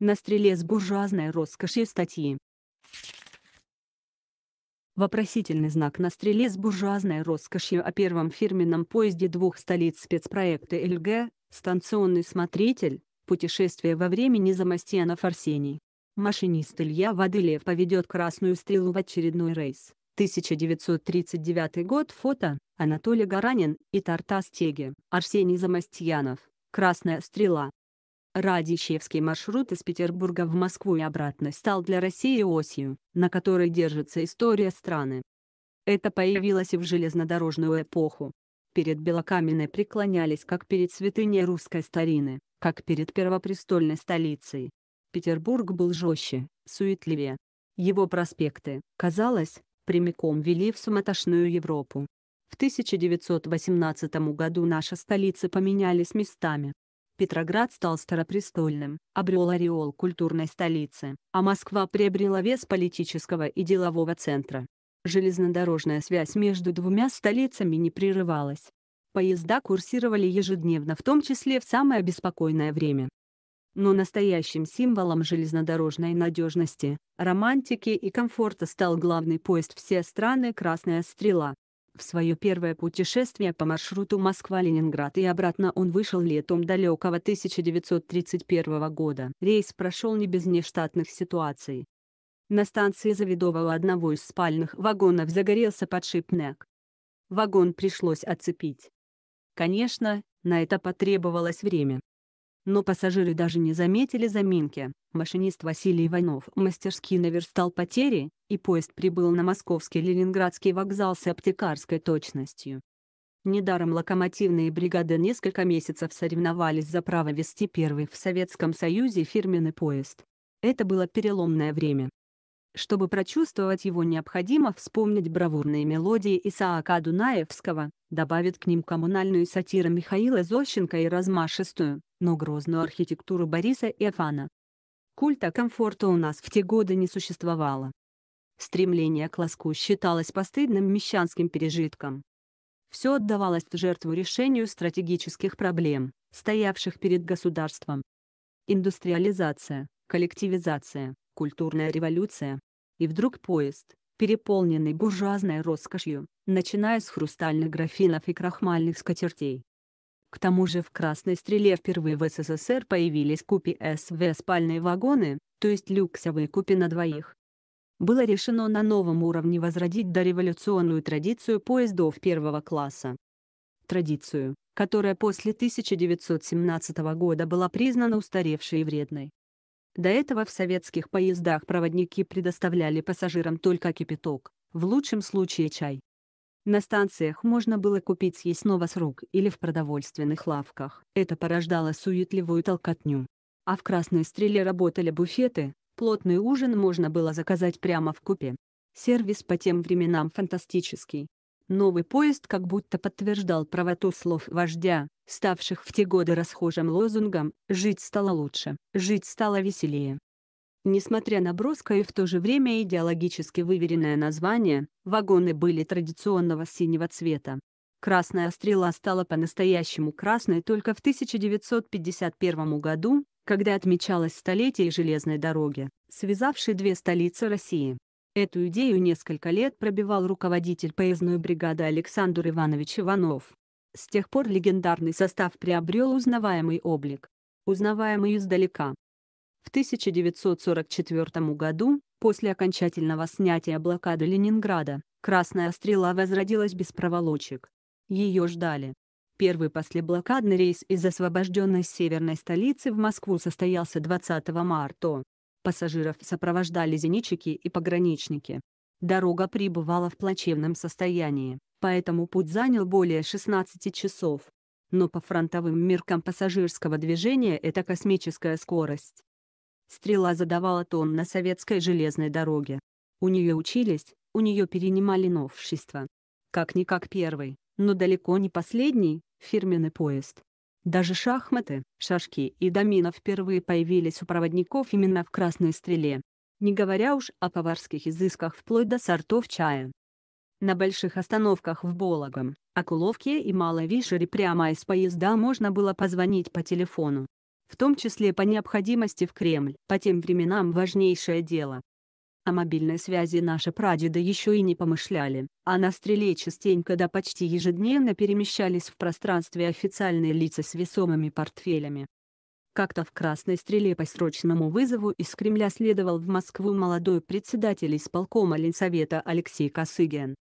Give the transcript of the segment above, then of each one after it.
на стреле с буржуазной роскошью статьи. Вопросительный знак на стреле с буржуазной роскошью о первом фирменном поезде двух столиц спецпроекта ЛГ, станционный смотритель, путешествие во времени Замастьянов Арсений. Машинист Илья Вадылев поведет красную стрелу в очередной рейс. 1939 год фото, Анатолий Гаранин и Тартас Теги, Арсений Замастьянов, Красная стрела. Радищевский маршрут из Петербурга в Москву и обратно стал для России осью, на которой держится история страны. Это появилось и в железнодорожную эпоху. Перед Белокаменной преклонялись как перед святыней русской старины, как перед первопрестольной столицей. Петербург был жестче, суетливее. Его проспекты, казалось, прямиком вели в суматошную Европу. В 1918 году наши столицы поменялись местами, Петроград стал старопрестольным, обрел ореол культурной столицы, а Москва приобрела вес политического и делового центра. Железнодорожная связь между двумя столицами не прерывалась. Поезда курсировали ежедневно, в том числе в самое беспокойное время. Но настоящим символом железнодорожной надежности, романтики и комфорта стал главный поезд все страны «Красная стрела», в свое первое путешествие по маршруту Москва-Ленинград и обратно он вышел летом далекого 1931 года. Рейс прошел не без нештатных ситуаций. На станции Завидового одного из спальных вагонов загорелся подшипник. Вагон пришлось оцепить. Конечно, на это потребовалось время но пассажиры даже не заметили заминки. Машинист Василий Иванов мастерски наверстал потери, и поезд прибыл на московский Ленинградский вокзал с аптекарской точностью. Недаром локомотивные бригады несколько месяцев соревновались за право вести первый в Советском Союзе фирменный поезд. Это было переломное время, чтобы прочувствовать его необходимо вспомнить бравурные мелодии Исаака Дунаевского, добавит к ним коммунальную сатиру Михаила Зощенко и размашистую, но грозную архитектуру Бориса Эфана. Культа комфорта у нас в те годы не существовало. Стремление к лоску считалось постыдным мещанским пережитком. Все отдавалось в жертву решению стратегических проблем, стоявших перед государством. Индустриализация, коллективизация, культурная революция. И вдруг поезд, переполненный буржуазной роскошью, начиная с хрустальных графинов и крахмальных скатертей. К тому же в «Красной стреле» впервые в СССР появились купе СВ спальные вагоны, то есть люксовые купе на двоих. Было решено на новом уровне возродить дореволюционную традицию поездов первого класса. Традицию, которая после 1917 года была признана устаревшей и вредной. До этого в советских поездах проводники предоставляли пассажирам только кипяток, в лучшем случае чай. На станциях можно было купить съестного с рук или в продовольственных лавках. Это порождало суетливую толкотню. А в Красной Стреле работали буфеты, плотный ужин можно было заказать прямо в купе. Сервис по тем временам фантастический, Новый поезд как будто подтверждал правоту слов вождя, ставших в те годы расхожим лозунгом «жить стало лучше, жить стало веселее». Несмотря на броское и в то же время идеологически выверенное название, вагоны были традиционного синего цвета. Красная стрела стала по-настоящему красной только в 1951 году, когда отмечалось столетие железной дороги, связавшей две столицы России. Эту идею несколько лет пробивал руководитель поездной бригады Александр Иванович Иванов. С тех пор легендарный состав приобрел узнаваемый облик. Узнаваемый издалека. В 1944 году, после окончательного снятия блокады Ленинграда, «Красная стрела» возродилась без проволочек. Ее ждали. Первый послеблокадный рейс из освобожденной северной столицы в Москву состоялся 20 марта. Пассажиров сопровождали зенитчики и пограничники. Дорога пребывала в плачевном состоянии, поэтому путь занял более 16 часов. Но по фронтовым меркам пассажирского движения это космическая скорость. Стрела задавала тон на советской железной дороге. У нее учились, у нее перенимали новшества. Как-никак первый, но далеко не последний, фирменный поезд. Даже шахматы, шашки и домино впервые появились у проводников именно в «Красной стреле», не говоря уж о поварских изысках вплоть до сортов чая. На больших остановках в Бологом, Акуловке и Маловишере прямо из поезда можно было позвонить по телефону. В том числе по необходимости в Кремль. По тем временам важнейшее дело. О мобильной связи наши прадеды еще и не помышляли, а на стреле частенько да почти ежедневно перемещались в пространстве официальные лица с весомыми портфелями. Как-то в Красной Стреле по срочному вызову из Кремля следовал в Москву молодой председатель исполкома Ленсовета Алексей Косыгин.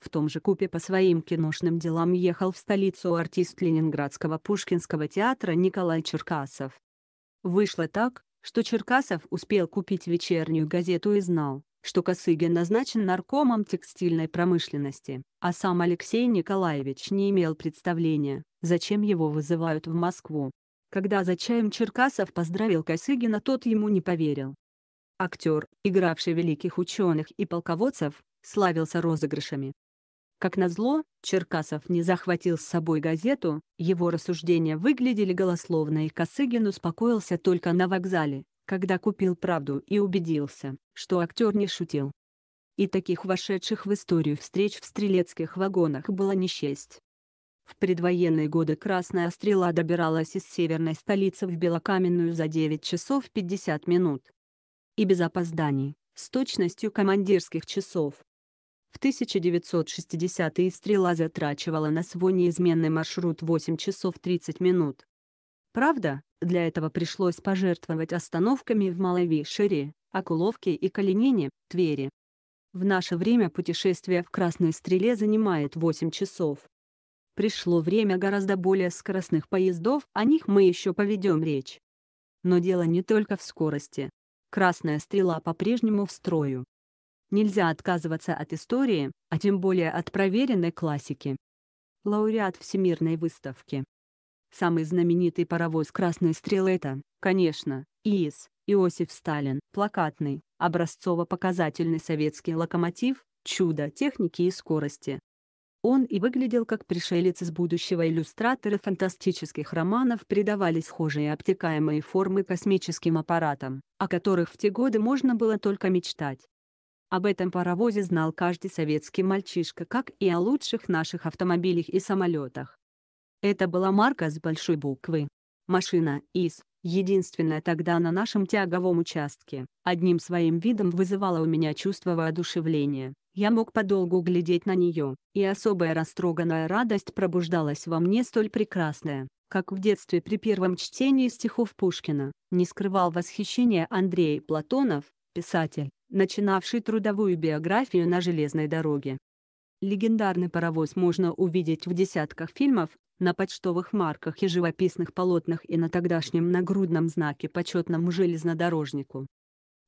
В том же купе по своим киношным делам ехал в столицу артист Ленинградского Пушкинского театра Николай Черкасов. Вышло так, что Черкасов успел купить вечернюю газету и знал, что Косыгин назначен наркомом текстильной промышленности, а сам Алексей Николаевич не имел представления, зачем его вызывают в Москву. Когда за чаем Черкасов поздравил Косыгина, тот ему не поверил. Актер, игравший великих ученых и полководцев, славился розыгрышами, как назло, Черкасов не захватил с собой газету, его рассуждения выглядели голословно, и Косыгин успокоился только на вокзале, когда купил правду и убедился, что актер не шутил. И таких вошедших в историю встреч в стрелецких вагонах было не счесть. В предвоенные годы «Красная стрела» добиралась из северной столицы в Белокаменную за 9 часов 50 минут. И без опозданий, с точностью командирских часов. В 1960-е «Стрела» затрачивала на свой неизменный маршрут 8 часов 30 минут. Правда, для этого пришлось пожертвовать остановками в Малави, Маловишере, Акуловке и Калинине, Твери. В наше время путешествие в Красной Стреле занимает 8 часов. Пришло время гораздо более скоростных поездов, о них мы еще поведем речь. Но дело не только в скорости. Красная Стрела по-прежнему в строю. Нельзя отказываться от истории, а тем более от проверенной классики. Лауреат Всемирной выставки. Самый знаменитый паровоз «Красной стрелы» — это, конечно, ИИС, Иосиф Сталин, плакатный, образцово-показательный советский локомотив, чудо техники и скорости. Он и выглядел как пришелец из будущего иллюстраторы фантастических романов придавали схожие обтекаемые формы космическим аппаратам, о которых в те годы можно было только мечтать. Об этом паровозе знал каждый советский мальчишка, как и о лучших наших автомобилях и самолетах. Это была марка с большой буквы. Машина ИС, единственная тогда на нашем тяговом участке, одним своим видом вызывала у меня чувство воодушевления. Я мог подолгу глядеть на нее, и особая растроганная радость пробуждалась во мне столь прекрасная, как в детстве при первом чтении стихов Пушкина, не скрывал восхищения Андрей Платонов, писатель, начинавший трудовую биографию на железной дороге. Легендарный паровоз можно увидеть в десятках фильмов, на почтовых марках и живописных полотнах и на тогдашнем нагрудном знаке почетному железнодорожнику.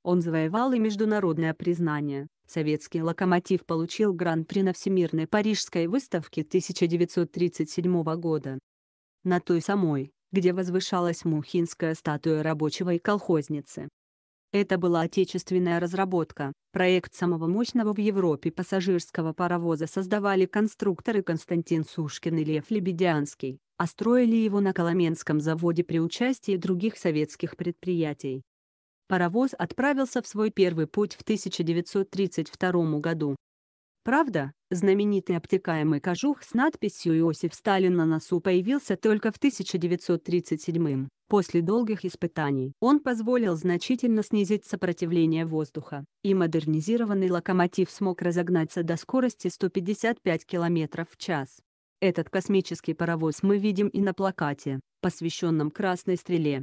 Он завоевал и международное признание. Советский локомотив получил гран-при на Всемирной Парижской выставке 1937 года. На той самой, где возвышалась мухинская статуя рабочего и колхозницы. Это была отечественная разработка. Проект самого мощного в Европе пассажирского паровоза создавали конструкторы Константин Сушкин и Лев Лебедянский, а строили его на Коломенском заводе при участии других советских предприятий. Паровоз отправился в свой первый путь в 1932 году. Правда, знаменитый обтекаемый кожух с надписью «Иосиф Сталин на носу» появился только в 1937 После долгих испытаний он позволил значительно снизить сопротивление воздуха, и модернизированный локомотив смог разогнаться до скорости 155 км в час. Этот космический паровоз мы видим и на плакате, посвященном Красной Стреле,